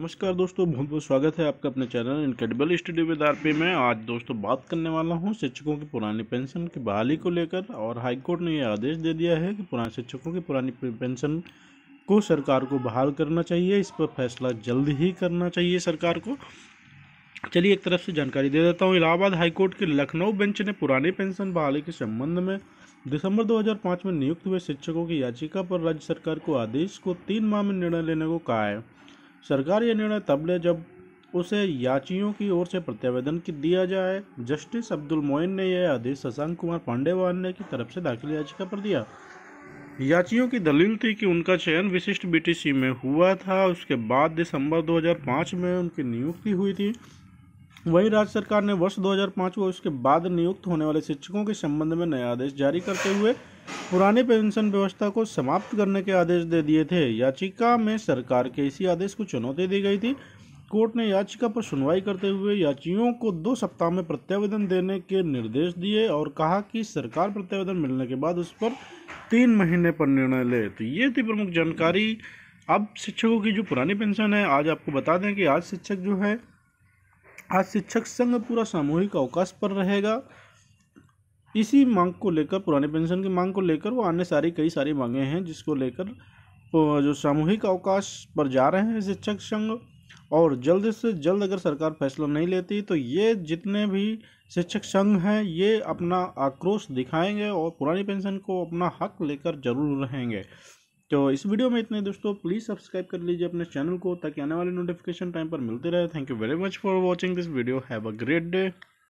नमस्कार दोस्तों बहुत बहुत स्वागत है आपका अपने channel incredible study with R में आज दोस्तों बात करने वाला हूं शिक्षकों की पुरानी पेंशन की बहाली को लेकर और हाईकोर्ट ने यह आदेश दे दिया है कि पुराने शिक्षकों की पुरानी पेंशन को सरकार को बहाल करना चाहिए इस पर फैसला जल्द ही करना चाहिए सरकार को चलिए एक तरफ से जानकारी दे देता हूँ इलाहाबाद हाईकोर्ट के लखनऊ बेंच ने पुरानी पेंशन बहाली के संबंध में दिसंबर 2005 में नियुक्त हुए शिक्षकों की याचिका पर राज्य सरकार को आदेश को तीन माह में निर्णय लेने को कहा है सरकार यह निर्णय तब ले जब उसे याचियों की ओर से प्रत्यावेदन की दिया जाए जस्टिस अब्दुल मोइन ने यह आदेश शशांक कुमार पांडेवान ने की तरफ से दाखिल याचिका पर दिया याचियों की दलील थी कि उनका चयन विशिष्ट बीटीसी में हुआ था उसके बाद दिसंबर 2005 में उनकी नियुक्ति हुई थी वहीं राज्य सरकार ने वर्ष 2005 व उसके बाद नियुक्त होने वाले शिक्षकों के संबंध में नया आदेश जारी करते हुए पुराने पेंशन व्यवस्था को समाप्त करने के आदेश दे दिए थे याचिका में सरकार के इसी आदेश को चुनौती दी गई थी कोर्ट ने याचिका पर सुनवाई करते हुए याचियों को दो सप्ताह में प्रत्यावेदन देने के निर्देश दिए और कहा कि सरकार प्रत्यावेदन मिलने के बाद उस पर तीन महीने पर निर्णय ले तो ये थी प्रमुख जानकारी अब शिक्षकों की जो पुरानी पेंशन है आज आपको बता दें कि आज शिक्षक जो है आज शिक्षक संघ पूरा सामूहिक अवकाश पर रहेगा इसी मांग को लेकर पुराने पेंशन की मांग को लेकर वो अन्य सारी कई सारी मांगे हैं जिसको लेकर जो सामूहिक अवकाश पर जा रहे हैं शिक्षक संघ और जल्द से जल्द अगर सरकार फैसला नहीं लेती तो ये जितने भी शिक्षक संघ हैं ये अपना आक्रोश दिखाएंगे और पुरानी पेंशन को अपना हक लेकर जरूर रहेंगे तो इस वीडियो में इतने दोस्तों प्लीज़ सब्सक्राइब कर लीजिए अपने चैनल को ताकि आने वाले नोटिफिकेशन टाइम पर मिलते रहे thank you very much for watching this video have a great day